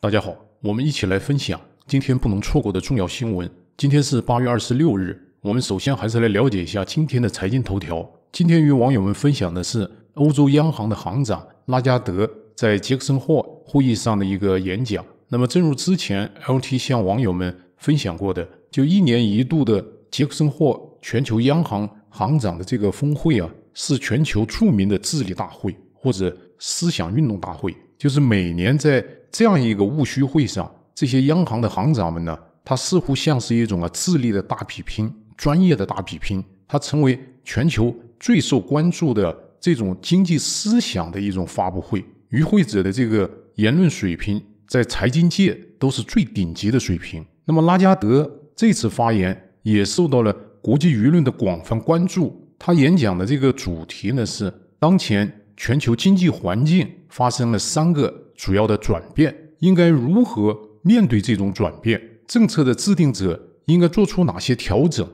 大家好，我们一起来分享今天不能错过的重要新闻。今天是八月二十六日，我们首先还是来了解一下今天的财经头条。今天与网友们分享的是欧洲央行的行长拉加德在杰克森霍会议上的一个演讲。那么，正如之前 LT 向网友们分享过的，就一年一度的杰克森霍全球央行行长的这个峰会啊，是全球著名的治理大会或者思想运动大会，就是每年在。这样一个务虚会上，这些央行的行长们呢，他似乎像是一种啊智力的大比拼，专业的大比拼。他成为全球最受关注的这种经济思想的一种发布会，与会者的这个言论水平在财经界都是最顶级的水平。那么拉加德这次发言也受到了国际舆论的广泛关注。他演讲的这个主题呢是当前全球经济环境发生了三个。主要的转变应该如何面对这种转变？政策的制定者应该做出哪些调整？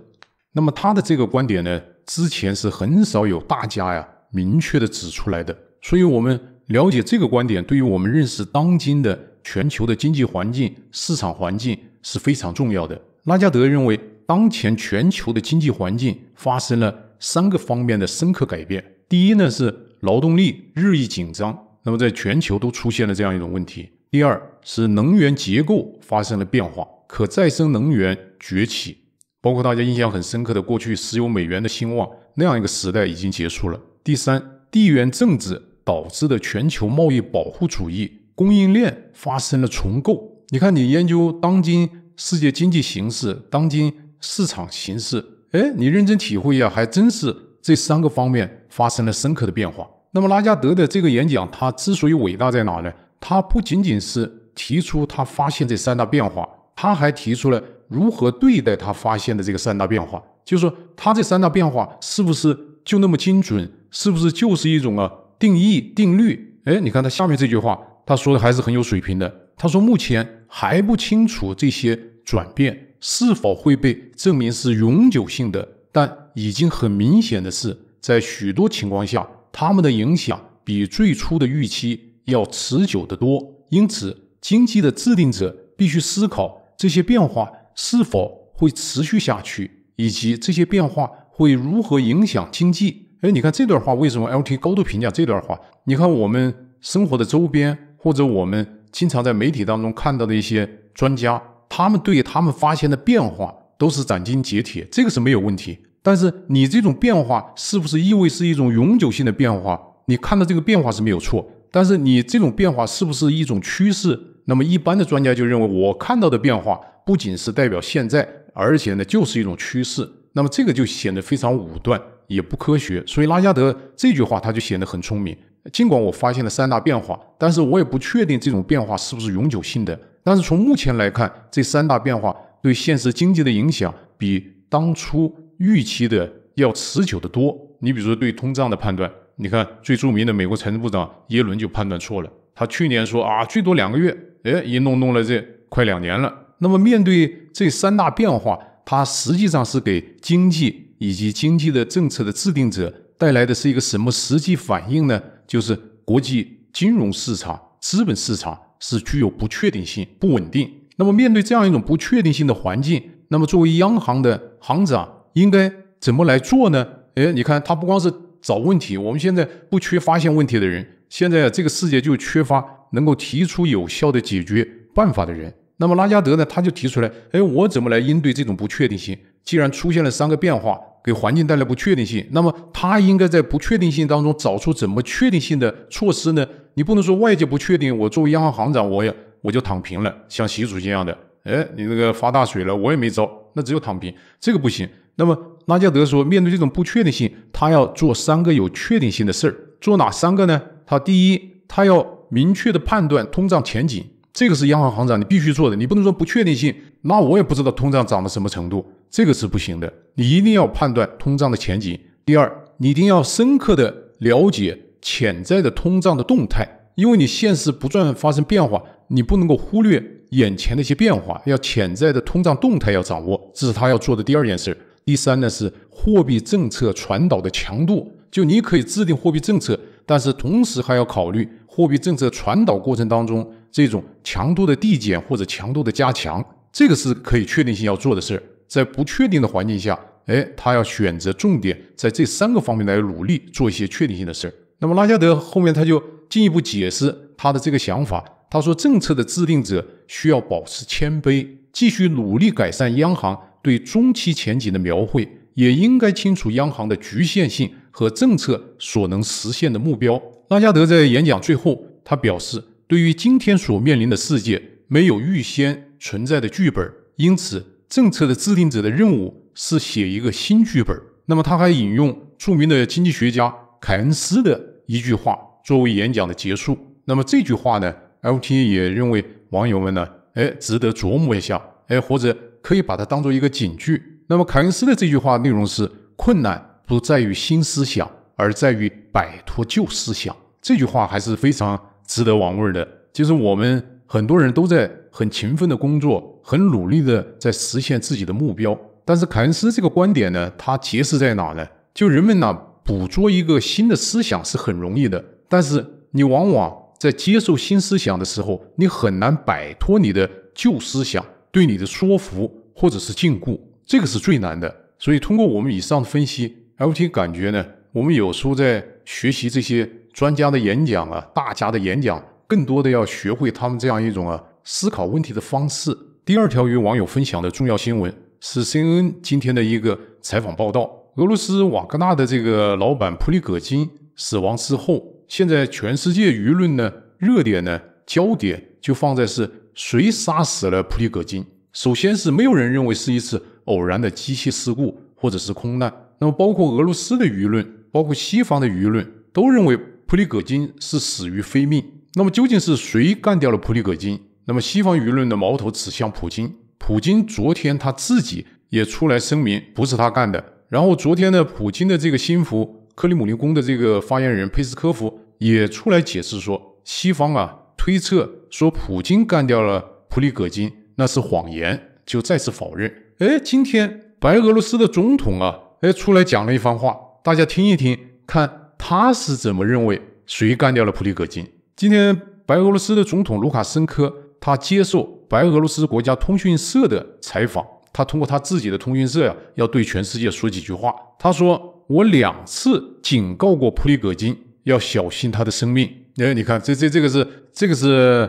那么他的这个观点呢？之前是很少有大家呀明确的指出来的。所以，我们了解这个观点，对于我们认识当今的全球的经济环境、市场环境是非常重要的。拉加德认为，当前全球的经济环境发生了三个方面的深刻改变。第一呢，是劳动力日益紧张。那么，在全球都出现了这样一种问题。第二是能源结构发生了变化，可再生能源崛起，包括大家印象很深刻的过去石油美元的兴旺那样一个时代已经结束了。第三，地缘政治导致的全球贸易保护主义，供应链发生了重构。你看，你研究当今世界经济形势、当今市场形势，哎，你认真体会一下，还真是这三个方面发生了深刻的变化。那么拉加德的这个演讲，他之所以伟大在哪呢？他不仅仅是提出他发现这三大变化，他还提出了如何对待他发现的这个三大变化。就是说，他这三大变化是不是就那么精准？是不是就是一种啊定义定律？哎，你看他下面这句话，他说的还是很有水平的。他说目前还不清楚这些转变是否会被证明是永久性的，但已经很明显的是，在许多情况下。他们的影响比最初的预期要持久得多，因此经济的制定者必须思考这些变化是否会持续下去，以及这些变化会如何影响经济。哎，你看这段话，为什么 L T 高度评价这段话？你看我们生活的周边，或者我们经常在媒体当中看到的一些专家，他们对他们发现的变化都是斩钉截铁，这个是没有问题。但是你这种变化是不是意味是一种永久性的变化？你看到这个变化是没有错，但是你这种变化是不是一种趋势？那么一般的专家就认为，我看到的变化不仅是代表现在，而且呢就是一种趋势。那么这个就显得非常武断，也不科学。所以拉加德这句话他就显得很聪明。尽管我发现了三大变化，但是我也不确定这种变化是不是永久性的。但是从目前来看，这三大变化对现实经济的影响比当初。预期的要持久的多。你比如说对通胀的判断，你看最著名的美国财政部长耶伦就判断错了。他去年说啊，最多两个月，哎，一弄弄了这快两年了。那么面对这三大变化，它实际上是给经济以及经济的政策的制定者带来的是一个什么实际反应呢？就是国际金融市场、资本市场是具有不确定性、不稳定。那么面对这样一种不确定性的环境，那么作为央行的行长。应该怎么来做呢？哎，你看他不光是找问题，我们现在不缺发现问题的人，现在这个世界就缺乏能够提出有效的解决办法的人。那么拉加德呢，他就提出来，哎，我怎么来应对这种不确定性？既然出现了三个变化，给环境带来不确定性，那么他应该在不确定性当中找出怎么确定性的措施呢？你不能说外界不确定，我作为央行行长，我也我就躺平了，像习主席一样的，哎，你那个发大水了，我也没招，那只有躺平，这个不行。那么拉加德说，面对这种不确定性，他要做三个有确定性的事儿。做哪三个呢？他第一，他要明确的判断通胀前景，这个是央行行长你必须做的，你不能说不确定性，那我也不知道通胀涨到什么程度，这个是不行的。你一定要判断通胀的前景。第二，你一定要深刻的了解潜在的通胀的动态，因为你现实不断发生变化，你不能够忽略眼前的一些变化，要潜在的通胀动态要掌握，这是他要做的第二件事儿。第三呢是货币政策传导的强度，就你可以制定货币政策，但是同时还要考虑货币政策传导过程当中这种强度的递减或者强度的加强，这个是可以确定性要做的事儿。在不确定的环境下，哎，他要选择重点在这三个方面来努力做一些确定性的事儿。那么拉加德后面他就进一步解释他的这个想法，他说政策的制定者需要保持谦卑，继续努力改善央行。对中期前景的描绘，也应该清楚央行的局限性和政策所能实现的目标。拉加德在演讲最后，他表示，对于今天所面临的世界，没有预先存在的剧本，因此政策的制定者的任务是写一个新剧本。那么，他还引用著名的经济学家凯恩斯的一句话作为演讲的结束。那么这句话呢？L T 也认为网友们呢，哎，值得琢磨一下，哎，或者。可以把它当做一个警句。那么，凯恩斯的这句话内容是：困难不在于新思想，而在于摆脱旧思想。这句话还是非常值得玩味的。就是我们很多人都在很勤奋的工作，很努力的在实现自己的目标。但是，凯恩斯这个观点呢？它揭示在哪呢？就人们呢，捕捉一个新的思想是很容易的，但是你往往在接受新思想的时候，你很难摆脱你的旧思想。对你的说服或者是禁锢，这个是最难的。所以通过我们以上的分析，L T 感觉呢，我们有时候在学习这些专家的演讲啊、大家的演讲，更多的要学会他们这样一种啊思考问题的方式。第二条与网友分享的重要新闻是 C N N 今天的一个采访报道：俄罗斯瓦格纳的这个老板普里戈金死亡之后，现在全世界舆论呢、热点呢、焦点就放在是。谁杀死了普里戈金？首先是没有人认为是一次偶然的机械事故或者是空难。那么，包括俄罗斯的舆论，包括西方的舆论，都认为普里戈金是死于非命。那么，究竟是谁干掉了普里戈金？那么，西方舆论的矛头指向普京。普京昨天他自己也出来声明，不是他干的。然后，昨天呢，普京的这个心腹克里姆林宫的这个发言人佩斯科夫也出来解释说，西方啊。推测说普京干掉了普里戈金，那是谎言，就再次否认。哎，今天白俄罗斯的总统啊，哎出来讲了一番话，大家听一听，看他是怎么认为谁干掉了普里戈金。今天白俄罗斯的总统卢卡申科，他接受白俄罗斯国家通讯社的采访，他通过他自己的通讯社呀，要对全世界说几句话。他说：“我两次警告过普里戈金，要小心他的生命。”哎，你看，这这这个是。这个是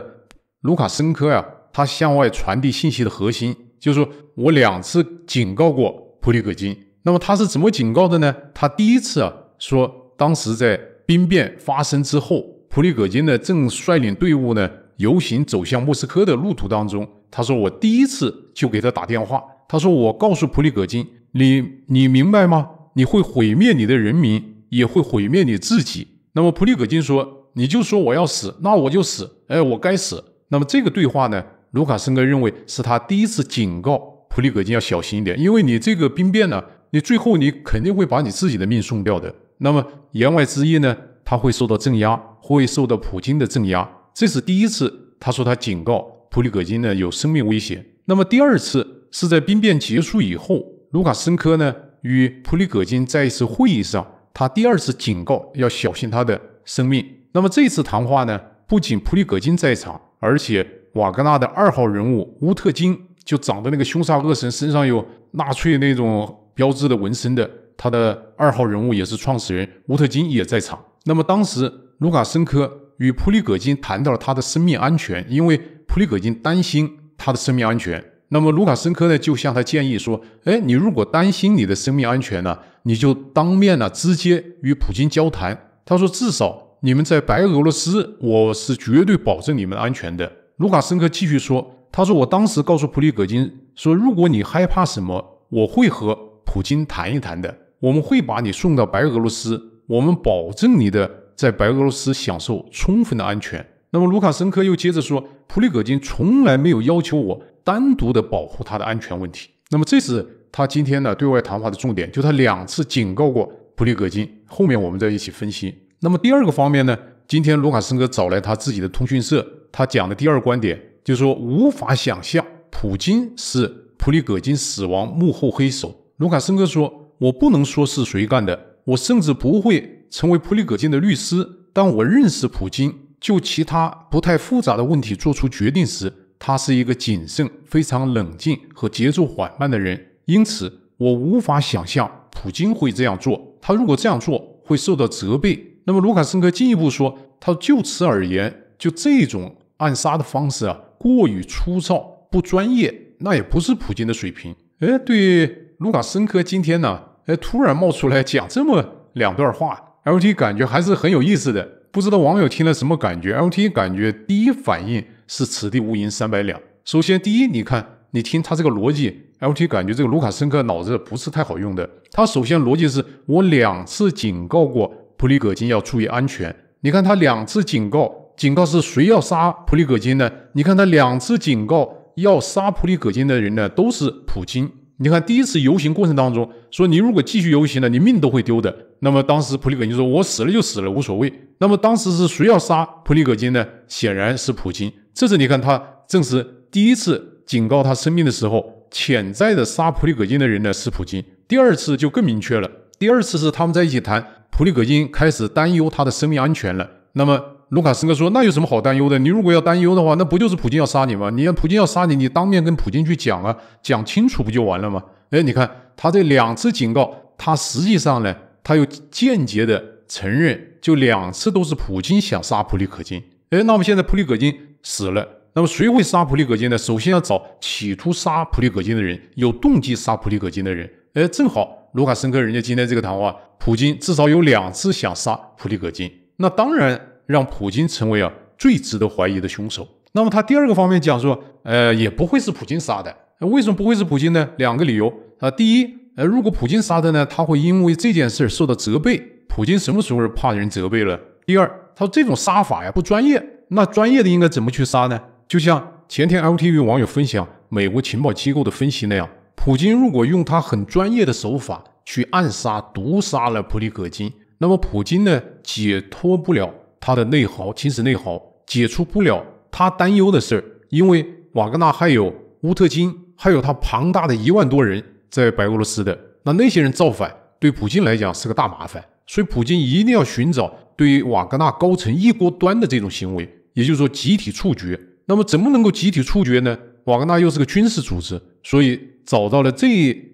卢卡申科呀，他向外传递信息的核心就是说，我两次警告过普里戈金。那么他是怎么警告的呢？他第一次啊，说当时在兵变发生之后，普里戈金呢正率领队伍呢游行走向莫斯科的路途当中，他说我第一次就给他打电话，他说我告诉普里戈金，你你明白吗？你会毁灭你的人民，也会毁灭你自己。那么普里戈金说。你就说我要死，那我就死。哎，我该死。那么这个对话呢，卢卡申科认为是他第一次警告普里戈金要小心一点，因为你这个兵变呢，你最后你肯定会把你自己的命送掉的。那么言外之意呢，他会受到镇压，会受到普京的镇压。这是第一次，他说他警告普里戈金呢有生命危险。那么第二次是在兵变结束以后，卢卡申科呢与普里戈金在一次会议上，他第二次警告要小心他的生命。那么这次谈话呢，不仅普里戈金在场，而且瓦格纳的二号人物乌特金，就长得那个凶煞恶神身上有纳粹那种标志的纹身的，他的二号人物也是创始人乌特金也在场。那么当时卢卡申科与普里戈金谈到了他的生命安全，因为普里戈金担心他的生命安全。那么卢卡申科呢，就向他建议说：“哎，你如果担心你的生命安全呢，你就当面呢直接与普京交谈。”他说：“至少。”你们在白俄罗斯，我是绝对保证你们安全的。”卢卡申科继续说：“他说，我当时告诉普里戈金说，如果你害怕什么，我会和普京谈一谈的，我们会把你送到白俄罗斯，我们保证你的在白俄罗斯享受充分的安全。”那么，卢卡申科又接着说：“普里戈金从来没有要求我单独的保护他的安全问题。”那么，这是他今天的对外谈话的重点，就他两次警告过普里戈金。后面我们再一起分析。那么第二个方面呢？今天卢卡申科找来他自己的通讯社，他讲的第二观点就是说，无法想象普京是普里戈金死亡幕后黑手。卢卡申科说：“我不能说是谁干的，我甚至不会成为普里戈金的律师。但我认识普京，就其他不太复杂的问题做出决定时，他是一个谨慎、非常冷静和节奏缓慢的人。因此，我无法想象普京会这样做。他如果这样做，会受到责备。”那么卢卡申科进一步说，他就此而言，就这种暗杀的方式啊，过于粗糙、不专业，那也不是普京的水平。哎，对，卢卡申科今天呢，哎，突然冒出来讲这么两段话，LT 感觉还是很有意思的。不知道网友听了什么感觉？LT 感觉第一反应是“此地无银三百两”。首先，第一，你看，你听他这个逻辑，LT 感觉这个卢卡申科脑子不是太好用的。他首先逻辑是我两次警告过。普里戈金要注意安全。你看他两次警告，警告是谁要杀普里戈金呢？你看他两次警告要杀普里戈金的人呢，都是普京。你看第一次游行过程当中，说你如果继续游行呢，你命都会丢的。那么当时普里戈金说：“我死了就死了，无所谓。”那么当时是谁要杀普里戈金呢？显然是普京。这次你看他正是第一次警告他生命的时候，潜在的杀普里戈金的人呢是普京。第二次就更明确了，第二次是他们在一起谈。普里戈金开始担忧他的生命安全了。那么卢卡斯科说：“那有什么好担忧的？你如果要担忧的话，那不就是普京要杀你吗？你要普京要杀你，你当面跟普京去讲啊，讲清楚不就完了吗？”哎，你看他这两次警告，他实际上呢，他又间接的承认，就两次都是普京想杀普里戈金。哎，那么现在普里戈金死了，那么谁会杀普里戈金呢？首先要找企图杀普里戈金的人，有动机杀普里戈金的人。哎，正好。卢卡申科，人家今天这个谈话，普京至少有两次想杀普里戈金，那当然让普京成为啊最值得怀疑的凶手。那么他第二个方面讲说，呃，也不会是普京杀的。为什么不会是普京呢？两个理由啊。第一，呃，如果普京杀的呢，他会因为这件事受到责备。普京什么时候怕人责备了？第二，他说这种杀法呀不专业。那专业的应该怎么去杀呢？就像前天 L T v 网友分享美国情报机构的分析那样。普京如果用他很专业的手法去暗杀、毒杀了普里戈金，那么普京呢解脱不了他的内耗，军事内耗，解除不了他担忧的事儿，因为瓦格纳还有乌特金，还有他庞大的一万多人在白俄罗斯的，那那些人造反对普京来讲是个大麻烦，所以普京一定要寻找对于瓦格纳高层一锅端的这种行为，也就是说集体处决。那么怎么能够集体处决呢？瓦格纳又是个军事组织，所以。找到了这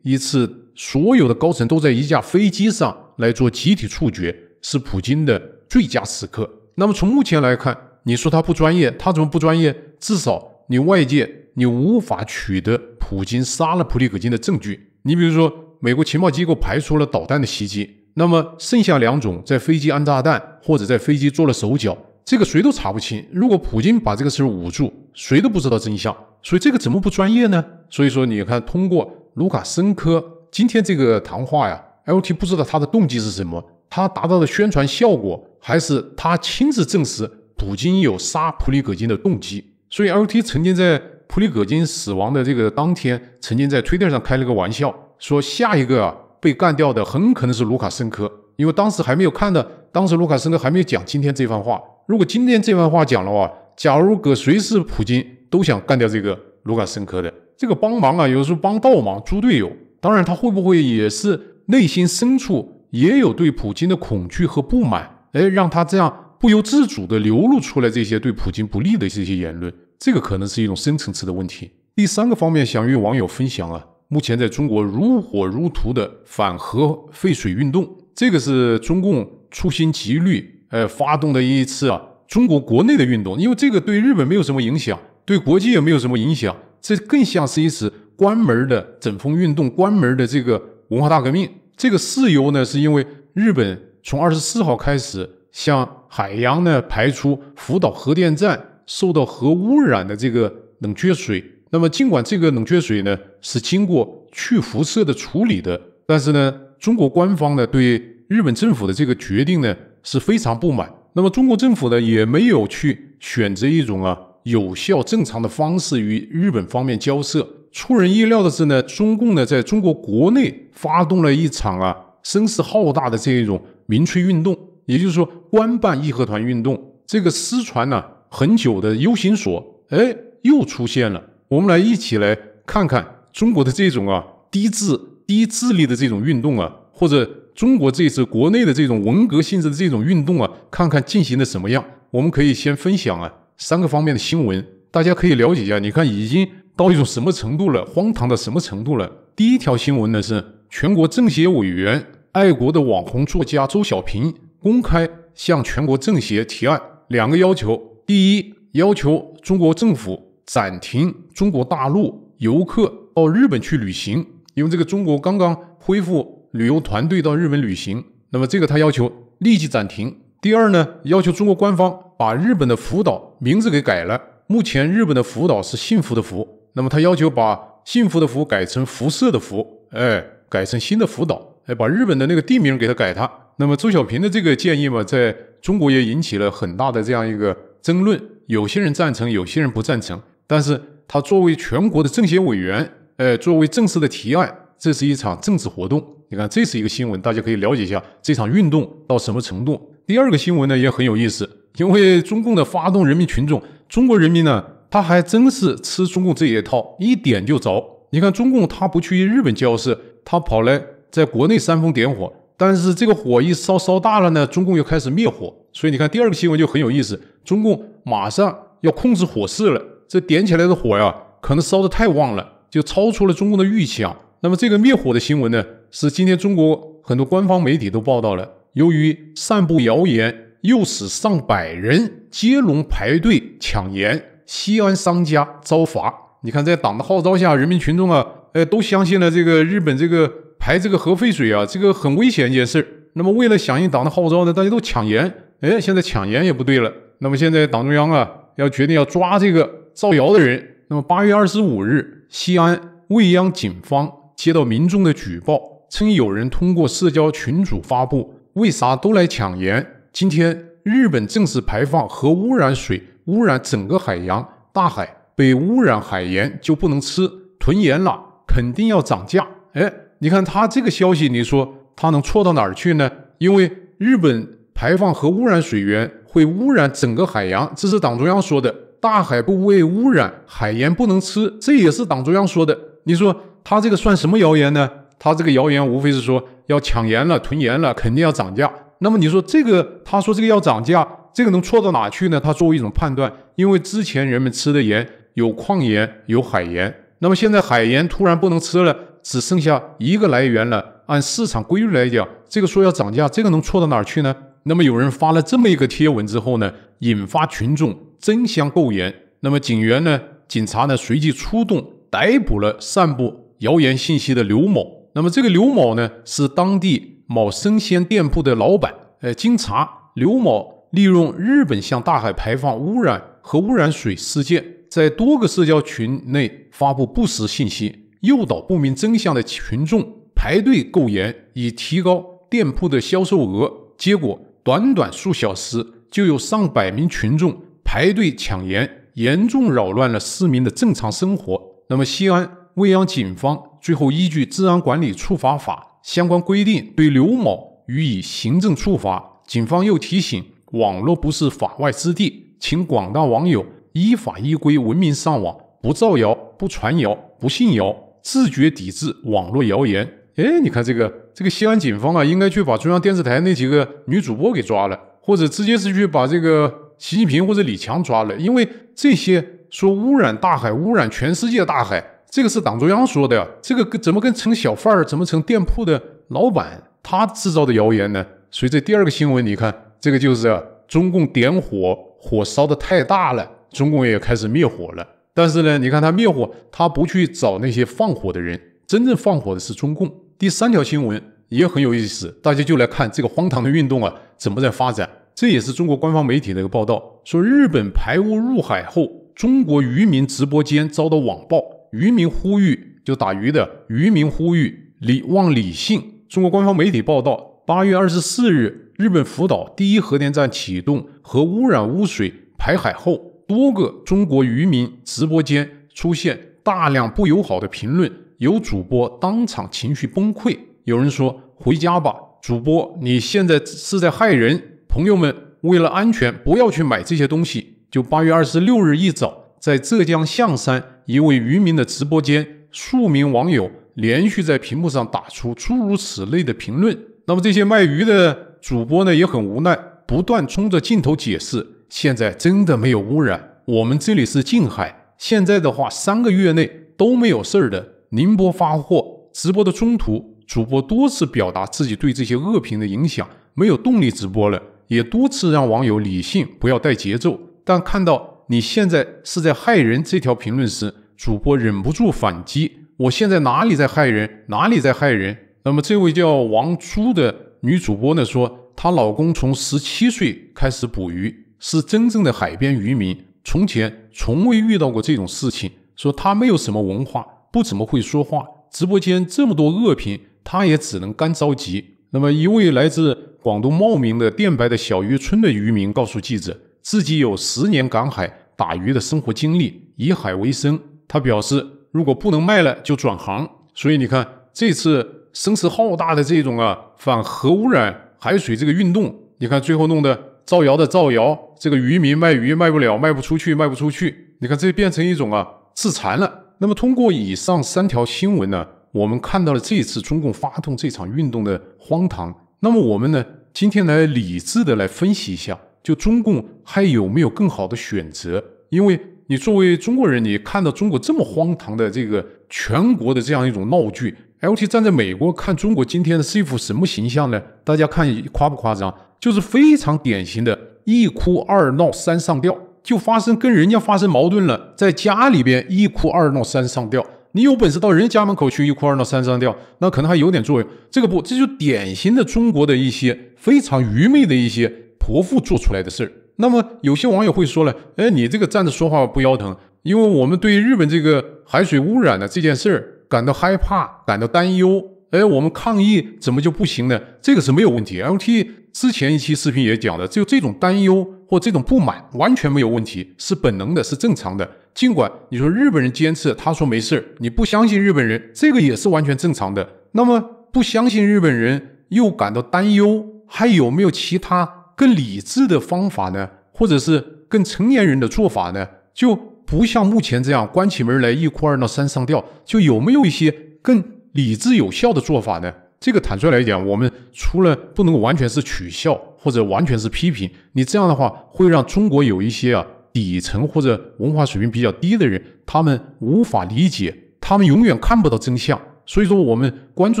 一次所有的高层都在一架飞机上来做集体处决，是普京的最佳时刻。那么从目前来看，你说他不专业，他怎么不专业？至少你外界你无法取得普京杀了普里戈金的证据。你比如说，美国情报机构排除了导弹的袭击，那么剩下两种，在飞机安炸弹或者在飞机做了手脚。这个谁都查不清。如果普京把这个事捂住，谁都不知道真相。所以这个怎么不专业呢？所以说，你看，通过卢卡申科今天这个谈话呀，L T 不知道他的动机是什么，他达到的宣传效果，还是他亲自证实普京有杀普里戈金的动机。所以 L T 曾经在普里戈金死亡的这个当天，曾经在推特上开了个玩笑，说下一个啊被干掉的很可能是卢卡申科，因为当时还没有看呢，当时卢卡申科还没有讲今天这番话。如果今天这番话讲的话，假如搁谁是普京，都想干掉这个卢卡申科的这个帮忙啊，有时候帮倒忙，猪队友。当然，他会不会也是内心深处也有对普京的恐惧和不满？哎，让他这样不由自主的流露出来这些对普京不利的这些言论，这个可能是一种深层次的问题。第三个方面想与网友分享啊，目前在中国如火如荼的反核废水运动，这个是中共处心积虑。呃，发动的一次啊，中国国内的运动，因为这个对日本没有什么影响，对国际也没有什么影响，这更像是一次关门的整风运动，关门的这个文化大革命。这个事由呢，是因为日本从二十四号开始向海洋呢排出福岛核电站受到核污染的这个冷却水。那么尽管这个冷却水呢是经过去辐射的处理的，但是呢，中国官方呢对日本政府的这个决定呢。是非常不满。那么中国政府呢，也没有去选择一种啊有效正常的方式与日本方面交涉。出人意料的是呢，中共呢在中国国内发动了一场啊声势浩大的这一种民粹运动，也就是说官办义和团运动。这个失传呢很久的 u 型锁，哎，又出现了。我们来一起来看看中国的这种啊低智低智力的这种运动啊。或者中国这次国内的这种文革性质的这种运动啊，看看进行的什么样？我们可以先分享啊三个方面的新闻，大家可以了解一下。你看已经到一种什么程度了？荒唐到什么程度了？第一条新闻呢是全国政协委员、爱国的网红作家周小平公开向全国政协提案两个要求：第一，要求中国政府暂停中国大陆游客到日本去旅行，因为这个中国刚刚恢复。旅游团队到日本旅行，那么这个他要求立即暂停。第二呢，要求中国官方把日本的福岛名字给改了。目前日本的福岛是幸福的福，那么他要求把幸福的福改成辐射的辐，哎，改成新的福岛，哎，把日本的那个地名给他改它。那么周小平的这个建议嘛，在中国也引起了很大的这样一个争论，有些人赞成，有些人不赞成。但是他作为全国的政协委员，哎，作为正式的提案，这是一场政治活动。你看，这是一个新闻，大家可以了解一下这场运动到什么程度。第二个新闻呢也很有意思，因为中共的发动人民群众，中国人民呢他还真是吃中共这一套，一点就着。你看，中共他不去日本交涉，他跑来在国内煽风点火，但是这个火一烧烧大了呢，中共又开始灭火。所以你看，第二个新闻就很有意思，中共马上要控制火势了。这点起来的火呀，可能烧得太旺了，就超出了中共的预期啊。那么这个灭火的新闻呢？是今天中国很多官方媒体都报道了，由于散布谣言，诱使上百人接龙排队抢盐，西安商家遭罚。你看，在党的号召下，人民群众啊，呃，都相信了这个日本这个排这个核废水啊，这个很危险一件事那么，为了响应党的号召呢，大家都抢盐。哎，现在抢盐也不对了。那么，现在党中央啊，要决定要抓这个造谣的人。那么，八月二十五日，西安未央警方接到民众的举报。称有人通过社交群组发布，为啥都来抢盐？今天日本正式排放核污染水，污染整个海洋，大海被污染，海盐就不能吃，囤盐了肯定要涨价。哎，你看他这个消息，你说他能错到哪儿去呢？因为日本排放核污染水源会污染整个海洋，这是党中央说的，大海不被污染，海盐不能吃，这也是党中央说的。你说他这个算什么谣言呢？他这个谣言无非是说要抢盐了、囤盐了，肯定要涨价。那么你说这个，他说这个要涨价，这个能错到哪去呢？他作为一种判断，因为之前人们吃的盐有矿盐、有海盐，那么现在海盐突然不能吃了，只剩下一个来源了。按市场规律来讲，这个说要涨价，这个能错到哪去呢？那么有人发了这么一个贴文之后呢，引发群众争相购盐。那么警员呢、警察呢随即出动，逮捕了散布谣言信息的刘某。那么，这个刘某呢，是当地某生鲜店铺的老板。呃，经查，刘某利用日本向大海排放污染和污染水事件，在多个社交群内发布不实信息，诱导不明真相的群众排队购盐，以提高店铺的销售额。结果，短短数小时，就有上百名群众排队抢盐，严重扰乱了市民的正常生活。那么，西安未央警方。最后，依据《治安管理处罚法》相关规定，对刘某予以行政处罚。警方又提醒：网络不是法外之地，请广大网友依法依规、文明上网，不造谣、不传谣、不信谣，自觉抵制网络谣言。哎，你看这个，这个西安警方啊，应该去把中央电视台那几个女主播给抓了，或者直接是去把这个习近平或者李强抓了，因为这些说污染大海，污染全世界大海。这个是党中央说的，这个跟怎么跟成小贩儿，怎么成店铺的老板？他制造的谣言呢？随着第二个新闻，你看，这个就是啊、中共点火，火烧的太大了，中共也开始灭火了。但是呢，你看他灭火，他不去找那些放火的人，真正放火的是中共。第三条新闻也很有意思，大家就来看这个荒唐的运动啊，怎么在发展？这也是中国官方媒体的一个报道，说日本排污入海后，中国渔民直播间遭到网暴。渔民呼吁就打鱼的渔民呼吁理望理性。中国官方媒体报道，八月二十四日，日本福岛第一核电站启动和污染污水排海后，多个中国渔民直播间出现大量不友好的评论，有主播当场情绪崩溃。有人说：“回家吧，主播，你现在是在害人。”朋友们，为了安全，不要去买这些东西。就八月二十六日一早，在浙江象山。一位渔民的直播间，数名网友连续在屏幕上打出诸如此类的评论。那么这些卖鱼的主播呢，也很无奈，不断冲着镜头解释：“现在真的没有污染，我们这里是近海，现在的话三个月内都没有事儿的。”宁波发货直播的中途，主播多次表达自己对这些恶评的影响，没有动力直播了，也多次让网友理性，不要带节奏。但看到。你现在是在害人？这条评论时，主播忍不住反击：“我现在哪里在害人？哪里在害人？”那么，这位叫王珠的女主播呢？说她老公从十七岁开始捕鱼，是真正的海边渔民，从前从未遇到过这种事情。说他没有什么文化，不怎么会说话。直播间这么多恶评，他也只能干着急。那么，一位来自广东茂名的电白的小渔村的渔民告诉记者。自己有十年赶海打鱼的生活经历，以海为生。他表示，如果不能卖了，就转行。所以你看，这次声势浩大的这种啊反核污染海水这个运动，你看最后弄的造谣的造谣，这个渔民卖鱼卖不了，卖不出去，卖不出去。你看这变成一种啊自残了。那么通过以上三条新闻呢，我们看到了这次中共发动这场运动的荒唐。那么我们呢，今天来理智的来分析一下。就中共还有没有更好的选择？因为你作为中国人，你看到中国这么荒唐的这个全国的这样一种闹剧，l t 站在美国看中国今天的是一副什么形象呢？大家看夸不夸张？就是非常典型的一哭二闹三上吊，就发生跟人家发生矛盾了，在家里边一哭二闹三上吊。你有本事到人家门口去一哭二闹三上吊，那可能还有点作用。这个不，这就典型的中国的一些非常愚昧的一些。国父做出来的事儿，那么有些网友会说了：“哎，你这个站着说话不腰疼，因为我们对日本这个海水污染的这件事儿感到害怕、感到担忧。哎，我们抗议怎么就不行呢？这个是没有问题。M T 之前一期视频也讲了，就这种担忧或这种不满完全没有问题，是本能的，是正常的。尽管你说日本人坚持他说没事儿，你不相信日本人，这个也是完全正常的。那么不相信日本人又感到担忧，还有没有其他？更理智的方法呢，或者是更成年人的做法呢，就不像目前这样关起门来一哭二闹三上吊，就有没有一些更理智有效的做法呢？这个坦率来讲，我们除了不能够完全是取笑或者完全是批评，你这样的话会让中国有一些啊底层或者文化水平比较低的人，他们无法理解，他们永远看不到真相。所以说，我们关注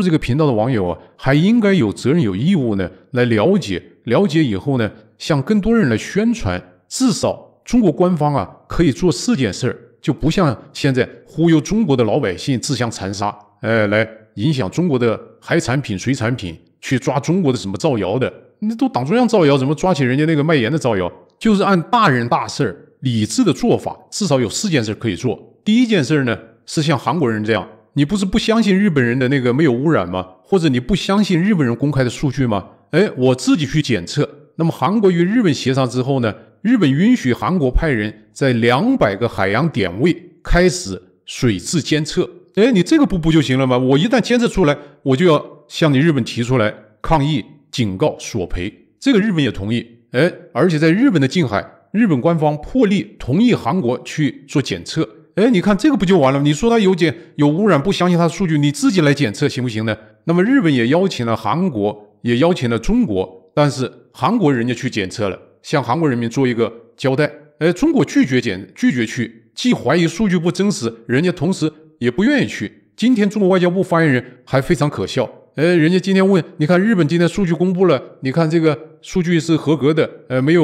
这个频道的网友啊，还应该有责任、有义务呢，来了解、了解以后呢，向更多人来宣传。至少中国官方啊，可以做四件事儿，就不像现在忽悠中国的老百姓自相残杀，哎，来影响中国的海产品、水产品，去抓中国的什么造谣的。你都党中央造谣，怎么抓起人家那个卖盐的造谣？就是按大人大事儿、理智的做法，至少有四件事儿可以做。第一件事儿呢，是像韩国人这样。你不是不相信日本人的那个没有污染吗？或者你不相信日本人公开的数据吗？哎，我自己去检测。那么韩国与日本协商之后呢？日本允许韩国派人在两百个海洋点位开始水质监测。哎，你这个不不就行了吗？我一旦监测出来，我就要向你日本提出来抗议、警告、索赔。这个日本也同意。哎，而且在日本的近海，日本官方破例同意韩国去做检测。哎，你看这个不就完了？你说它有检有污染，不相信它的数据，你自己来检测行不行呢？那么日本也邀请了韩国，也邀请了中国，但是韩国人家去检测了，向韩国人民做一个交代。哎，中国拒绝检，拒绝去，既怀疑数据不真实，人家同时也不愿意去。今天中国外交部发言人还非常可笑。哎，人家今天问，你看日本今天数据公布了，你看这个数据是合格的，呃，没有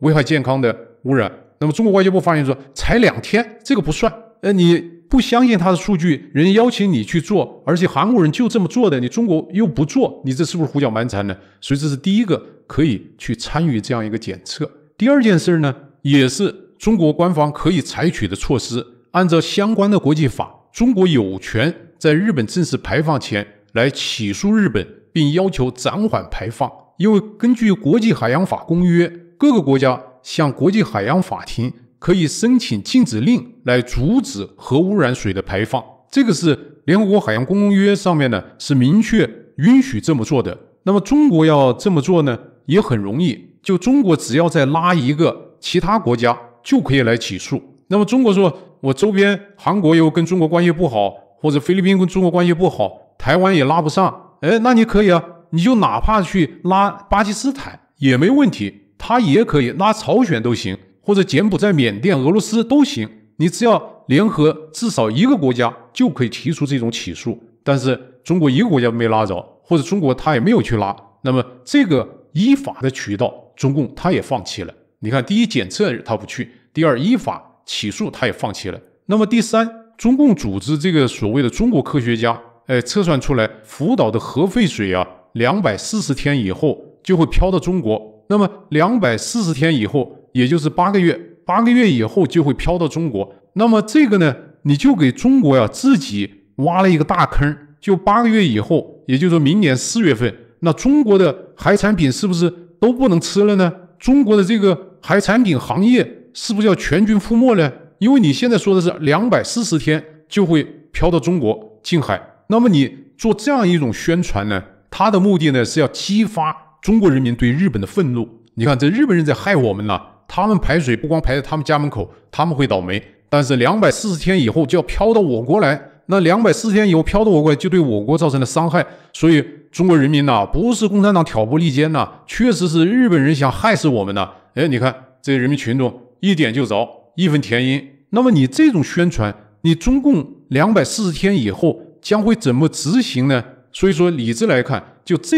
危害健康的污染。那么中国外交部发言说，才两天，这个不算。呃，你不相信他的数据，人邀请你去做，而且韩国人就这么做的，你中国又不做，你这是不是胡搅蛮缠呢？所以这是第一个可以去参与这样一个检测。第二件事儿呢，也是中国官方可以采取的措施，按照相关的国际法，中国有权在日本正式排放前来起诉日本，并要求暂缓排放，因为根据国际海洋法公约，各个国家。向国际海洋法庭可以申请禁止令来阻止核污染水的排放，这个是联合国海洋公约上面呢是明确允许这么做的。那么中国要这么做呢也很容易，就中国只要再拉一个其他国家就可以来起诉。那么中国说，我周边韩国又跟中国关系不好，或者菲律宾跟中国关系不好，台湾也拉不上，哎，那你可以啊，你就哪怕去拉巴基斯坦也没问题。他也可以拉朝鲜都行，或者柬埔寨、缅甸、俄罗斯都行。你只要联合至少一个国家，就可以提出这种起诉。但是中国一个国家没拉着，或者中国他也没有去拉，那么这个依法的渠道，中共他也放弃了。你看，第一检测他不去，第二依法起诉他也放弃了。那么第三，中共组织这个所谓的中国科学家，哎，测算出来福岛的核废水啊，两百四十天以后就会飘到中国。那么两百四十天以后，也就是八个月，八个月以后就会飘到中国。那么这个呢，你就给中国呀自己挖了一个大坑。就八个月以后，也就是明年四月份，那中国的海产品是不是都不能吃了呢？中国的这个海产品行业是不是要全军覆没呢？因为你现在说的是两百四十天就会飘到中国近海，那么你做这样一种宣传呢，它的目的呢是要激发。中国人民对日本的愤怒，你看这日本人在害我们呢。他们排水不光排在他们家门口，他们会倒霉。但是两百四十天以后就要飘到我国来，那两百四十天以后飘到我国来，就对我国造成了伤害。所以中国人民呐，不是共产党挑拨离间呐，确实是日本人想害死我们呐。哎，你看这人民群众一点就着，义愤填膺。那么你这种宣传，你中共两百四十天以后将会怎么执行呢？所以说理智来看，就这。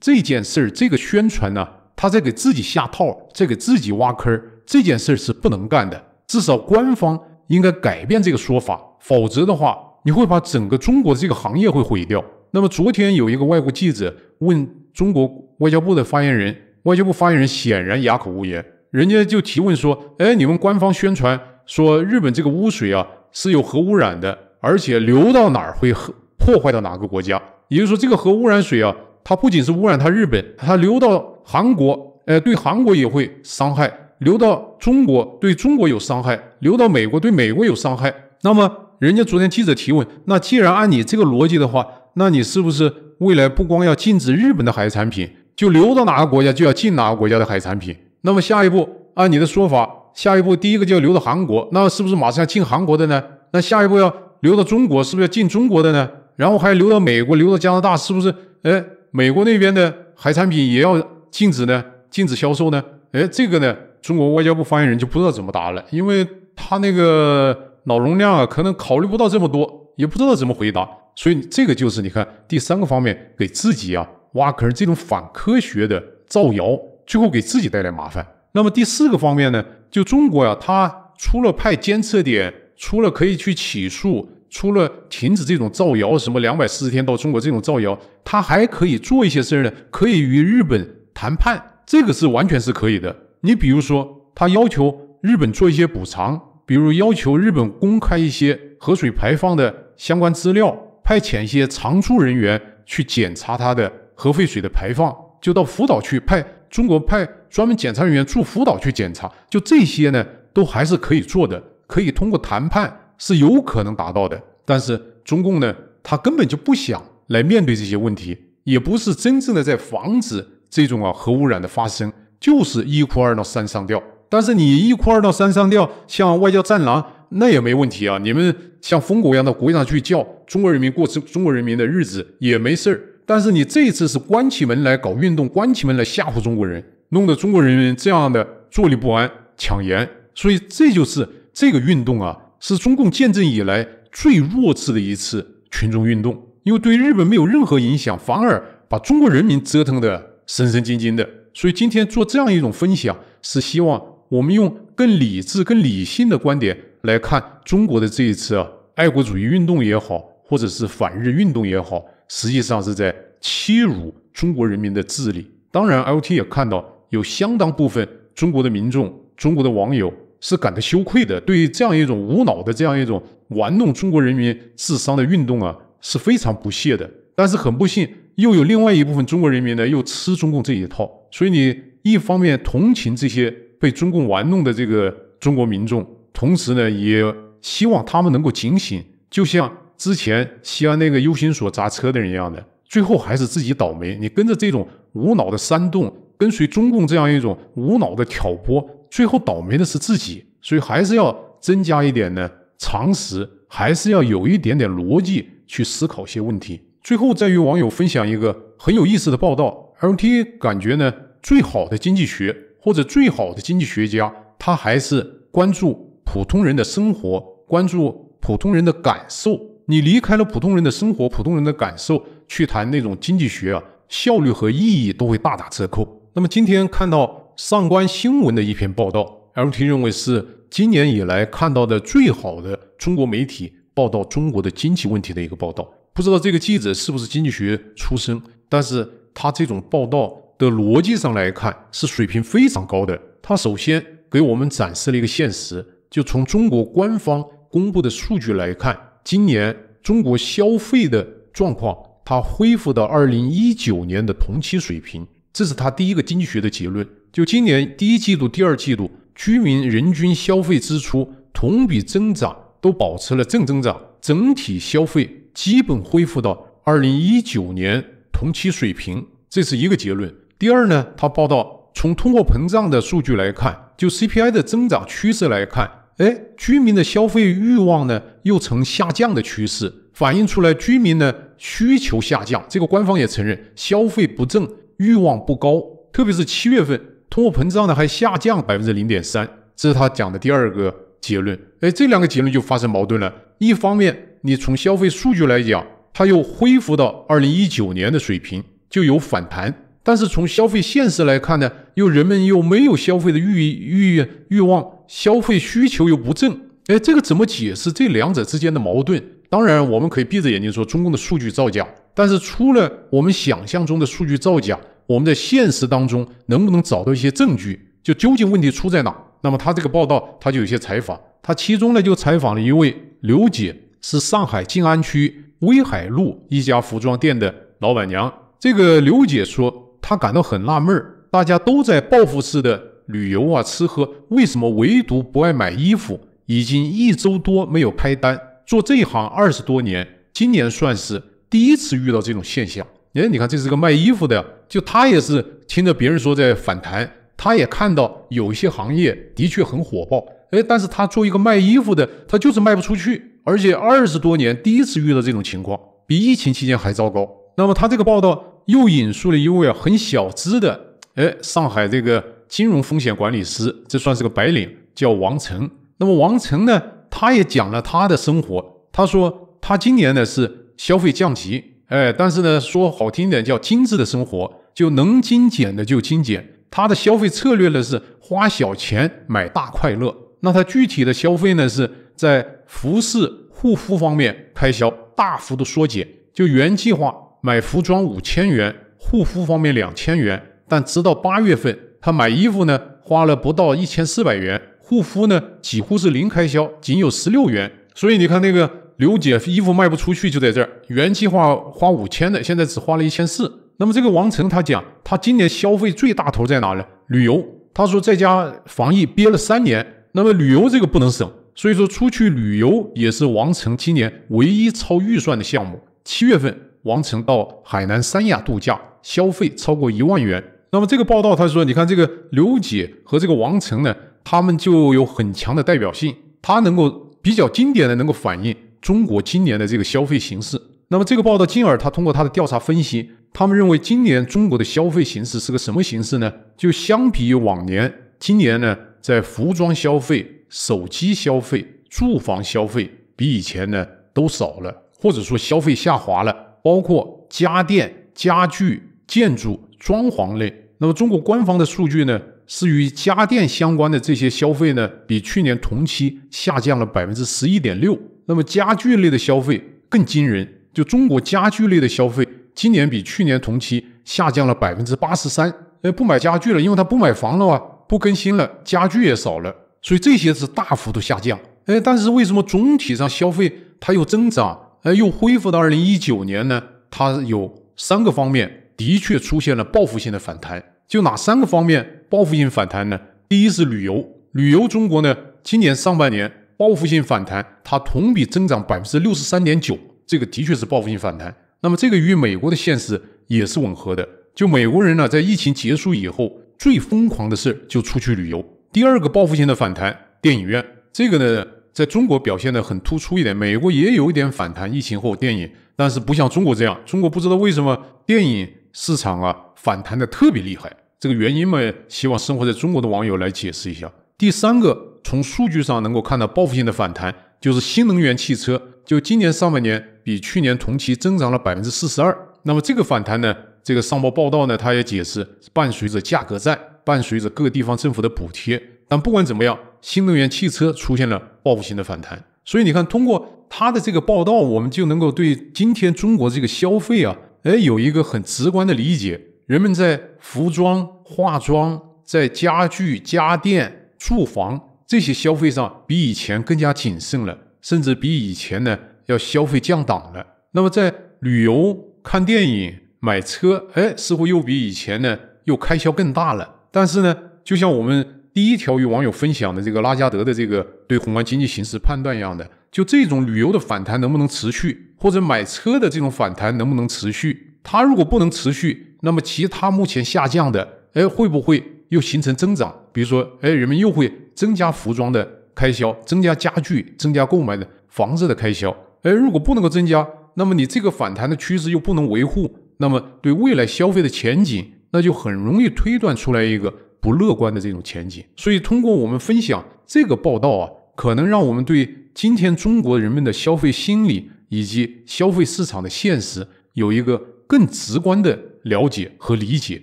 这件事儿，这个宣传呢，他在给自己下套，在给自己挖坑。这件事儿是不能干的，至少官方应该改变这个说法，否则的话，你会把整个中国这个行业会毁掉。那么，昨天有一个外国记者问中国外交部的发言人，外交部发言人显然哑口无言。人家就提问说：“哎，你们官方宣传说日本这个污水啊是有核污染的，而且流到哪儿会破坏到哪个国家？也就是说，这个核污染水啊。”它不仅是污染，它日本，它流到韩国，呃，对韩国也会伤害；流到中国，对中国有伤害；流到美国，对美国有伤害。那么，人家昨天记者提问，那既然按你这个逻辑的话，那你是不是未来不光要禁止日本的海产品，就流到哪个国家就要禁哪个国家的海产品？那么下一步，按你的说法，下一步第一个就要流到韩国，那是不是马上要禁韩国的呢？那下一步要流到中国，是不是要禁中国的呢？然后还要流到美国、流到加拿大，是不是？哎。美国那边的海产品也要禁止呢，禁止销售呢？哎，这个呢，中国外交部发言人就不知道怎么答了，因为他那个脑容量啊，可能考虑不到这么多，也不知道怎么回答。所以这个就是你看第三个方面给自己啊，哇，可是这种反科学的造谣，最后给自己带来麻烦。那么第四个方面呢，就中国呀，它除了派监测点，除了可以去起诉。除了停止这种造谣，什么两百四十天到中国这种造谣，他还可以做一些事儿呢，可以与日本谈判，这个是完全是可以的。你比如说，他要求日本做一些补偿，比如要求日本公开一些核水排放的相关资料，派遣一些常驻人员去检查它的核废水的排放，就到福岛去派中国派专门检查人员驻福岛去检查，就这些呢，都还是可以做的，可以通过谈判。是有可能达到的，但是中共呢，他根本就不想来面对这些问题，也不是真正的在防止这种啊核污染的发生，就是一哭二闹三上吊。但是你一哭二闹三上吊，像外交战狼那也没问题啊，你们像疯狗一样到国际上去叫，中国人民过中中国人民的日子也没事儿。但是你这次是关起门来搞运动，关起门来吓唬中国人，弄得中国人民这样的坐立不安、抢盐，所以这就是这个运动啊。是中共建政以来最弱智的一次群众运动，因为对日本没有任何影响，反而把中国人民折腾的神神经经的。所以今天做这样一种分享，是希望我们用更理智、更理性的观点来看中国的这一次啊爱国主义运动也好，或者是反日运动也好，实际上是在欺辱中国人民的智力。当然，LT 也看到有相当部分中国的民众、中国的网友。是感到羞愧的，对于这样一种无脑的这样一种玩弄中国人民智商的运动啊，是非常不屑的。但是很不幸，又有另外一部分中国人民呢，又吃中共这一套。所以你一方面同情这些被中共玩弄的这个中国民众，同时呢，也希望他们能够警醒，就像之前西安那个 u 心锁砸车的人一样的，最后还是自己倒霉。你跟着这种无脑的煽动，跟随中共这样一种无脑的挑拨。最后倒霉的是自己，所以还是要增加一点呢常识，还是要有一点点逻辑去思考些问题。最后再与网友分享一个很有意思的报道。L T a 感觉呢，最好的经济学或者最好的经济学家，他还是关注普通人的生活，关注普通人的感受。你离开了普通人的生活、普通人的感受去谈那种经济学啊，效率和意义都会大打折扣。那么今天看到。上观新闻的一篇报道，L.T. 认为是今年以来看到的最好的中国媒体报道中国的经济问题的一个报道。不知道这个记者是不是经济学出身，但是他这种报道的逻辑上来看是水平非常高的。他首先给我们展示了一个现实，就从中国官方公布的数据来看，今年中国消费的状况，它恢复到二零一九年的同期水平，这是他第一个经济学的结论。就今年第一季度、第二季度居民人均消费支出同比增长都保持了正增长，整体消费基本恢复到二零一九年同期水平，这是一个结论。第二呢，他报道从通货膨胀的数据来看，就 CPI 的增长趋势来看，哎，居民的消费欲望呢又呈下降的趋势，反映出来居民呢需求下降。这个官方也承认消费不振，欲望不高，特别是七月份。通货膨胀呢还下降百分之零点三，这是他讲的第二个结论。哎，这两个结论就发生矛盾了。一方面，你从消费数据来讲，它又恢复到二零一九年的水平，就有反弹；但是从消费现实来看呢，又人们又没有消费的欲欲欲望，消费需求又不振。哎，这个怎么解释这两者之间的矛盾？当然，我们可以闭着眼睛说中共的数据造假，但是除了我们想象中的数据造假。我们在现实当中能不能找到一些证据？就究竟问题出在哪？那么他这个报道，他就有些采访，他其中呢就采访了一位刘姐，是上海静安区威海路一家服装店的老板娘。这个刘姐说，她感到很纳闷儿，大家都在报复式的旅游啊、吃喝，为什么唯独不爱买衣服？已经一周多没有开单，做这一行二十多年，今年算是第一次遇到这种现象。哎，你看，这是个卖衣服的。就他也是听着别人说在反弹，他也看到有一些行业的确很火爆，哎，但是他做一个卖衣服的，他就是卖不出去，而且二十多年第一次遇到这种情况，比疫情期间还糟糕。那么他这个报道又引述了一位很小资的，哎，上海这个金融风险管理师，这算是个白领，叫王成。那么王成呢，他也讲了他的生活，他说他今年呢是消费降级。哎，但是呢，说好听点叫精致的生活，就能精简的就精简。他的消费策略呢是花小钱买大快乐。那他具体的消费呢是在服饰、护肤方面开销大幅度缩减。就原计划买服装五千元，护肤方面两千元，但直到八月份，他买衣服呢花了不到一千四百元，护肤呢几乎是零开销，仅有十六元。所以你看那个。刘姐衣服卖不出去就在这儿，原计划花五千的，现在只花了一千四。那么这个王成他讲，他今年消费最大头在哪呢？旅游。他说在家防疫憋了三年，那么旅游这个不能省，所以说出去旅游也是王成今年唯一超预算的项目。七月份，王成到海南三亚度假，消费超过一万元。那么这个报道，他说你看这个刘姐和这个王成呢，他们就有很强的代表性，他能够比较经典的能够反映。中国今年的这个消费形势，那么这个报道，进而他通过他的调查分析，他们认为今年中国的消费形势是个什么形势呢？就相比于往年，今年呢，在服装消费、手机消费、住房消费，比以前呢都少了，或者说消费下滑了，包括家电、家具、建筑、装潢类。那么中国官方的数据呢，是与家电相关的这些消费呢，比去年同期下降了百分之十一点六。那么家具类的消费更惊人，就中国家具类的消费，今年比去年同期下降了百分之八十三。哎，不买家具了，因为他不买房了啊，不更新了，家具也少了，所以这些是大幅度下降。哎，但是为什么总体上消费它又增长？哎，又恢复到二零一九年呢？它有三个方面的确出现了报复性的反弹。就哪三个方面报复性反弹呢？第一是旅游，旅游中国呢，今年上半年。报复性反弹，它同比增长百分之六十三点九，这个的确是报复性反弹。那么，这个与美国的现实也是吻合的。就美国人呢，在疫情结束以后，最疯狂的事就出去旅游。第二个报复性的反弹，电影院，这个呢，在中国表现的很突出一点，美国也有一点反弹，疫情后电影，但是不像中国这样。中国不知道为什么电影市场啊反弹的特别厉害，这个原因嘛，希望生活在中国的网友来解释一下。第三个。从数据上能够看到报复性的反弹，就是新能源汽车，就今年上半年比去年同期增长了百分之四十二。那么这个反弹呢，这个上报报道呢，它也解释伴随着价格战，伴随着各地方政府的补贴。但不管怎么样，新能源汽车出现了报复性的反弹。所以你看，通过它的这个报道，我们就能够对今天中国这个消费啊，哎，有一个很直观的理解。人们在服装、化妆，在家具、家电、住房。这些消费上比以前更加谨慎了，甚至比以前呢要消费降档了。那么在旅游、看电影、买车，哎，似乎又比以前呢又开销更大了。但是呢，就像我们第一条与网友分享的这个拉加德的这个对宏观经济形势判断一样的，就这种旅游的反弹能不能持续，或者买车的这种反弹能不能持续？它如果不能持续，那么其他目前下降的，哎，会不会又形成增长？比如说，哎，人们又会。增加服装的开销，增加家具，增加购买的房子的开销。哎，如果不能够增加，那么你这个反弹的趋势又不能维护，那么对未来消费的前景，那就很容易推断出来一个不乐观的这种前景。所以，通过我们分享这个报道啊，可能让我们对今天中国人们的消费心理以及消费市场的现实有一个更直观的了解和理解。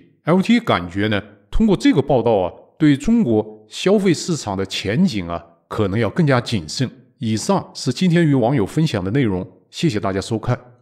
L.T. 感觉呢，通过这个报道啊，对中国。消费市场的前景啊，可能要更加谨慎。以上是今天与网友分享的内容，谢谢大家收看。